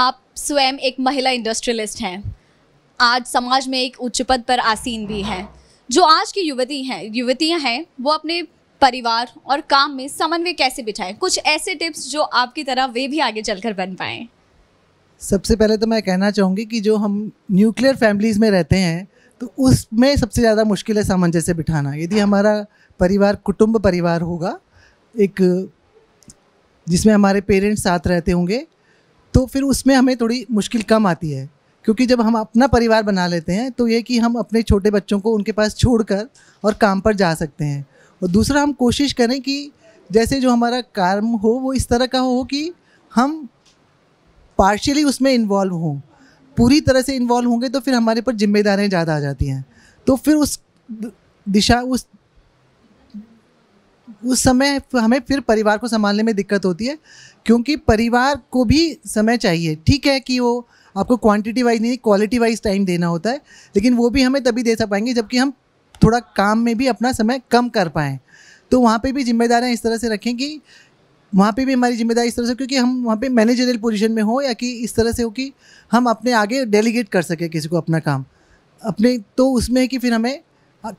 आप स्वयं एक महिला इंडस्ट्रियलिस्ट हैं आज समाज में एक उच्च पद पर आसीन भी हैं जो आज की युवती हैं युवतियां हैं वो अपने परिवार और काम में समन्वय कैसे बिठाएं कुछ ऐसे टिप्स जो आपकी तरह वे भी आगे चलकर बन पाएँ सबसे पहले तो मैं कहना चाहूँगी कि जो हम न्यूक्लियर फैमिलीज़ में रहते हैं तो उसमें सबसे ज़्यादा मुश्किल है सामंजस्य बिठाना यदि हमारा परिवार कुटुंब परिवार होगा एक जिसमें हमारे पेरेंट्स साथ रहते होंगे तो फिर उसमें हमें थोड़ी मुश्किल कम आती है क्योंकि जब हम अपना परिवार बना लेते हैं तो ये कि हम अपने छोटे बच्चों को उनके पास छोड़कर और काम पर जा सकते हैं और दूसरा हम कोशिश करें कि जैसे जो हमारा काम हो वो इस तरह का हो कि हम पार्शली उसमें इन्वॉल्व हों पूरी तरह से इन्वॉल्व होंगे तो फिर हमारे पर जिम्मेदारियाँ ज़्यादा आ जाती हैं तो फिर उस दिशा उस उस समय हमें फिर परिवार को संभालने में दिक्कत होती है क्योंकि परिवार को भी समय चाहिए ठीक है कि वो आपको क्वांटिटी वाइज नहीं क्वालिटी वाइज टाइम देना होता है लेकिन वो भी हमें तभी दे सक पाएंगे जबकि हम थोड़ा काम में भी अपना समय कम कर पाएँ तो वहाँ पर भी जिम्मेदारियाँ इस तरह से रखें कि वहाँ पे भी हमारी जिम्मेदारी इस तरह से क्योंकि हम वहाँ पे मैनेजरियल पोजीशन में हो या कि इस तरह से हो कि हम अपने आगे डेलीगेट कर सकें किसी को अपना काम अपने तो उसमें कि फिर हमें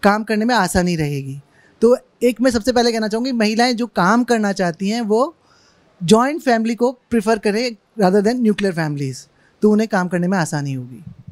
काम करने में आसानी रहेगी तो एक मैं सबसे पहले कहना चाहूँगी महिलाएं जो काम करना चाहती हैं वो जॉइंट फैमिली को प्रिफर करें रादर देन न्यूक्लियर फैमिलीज़ तो उन्हें काम करने में आसानी होगी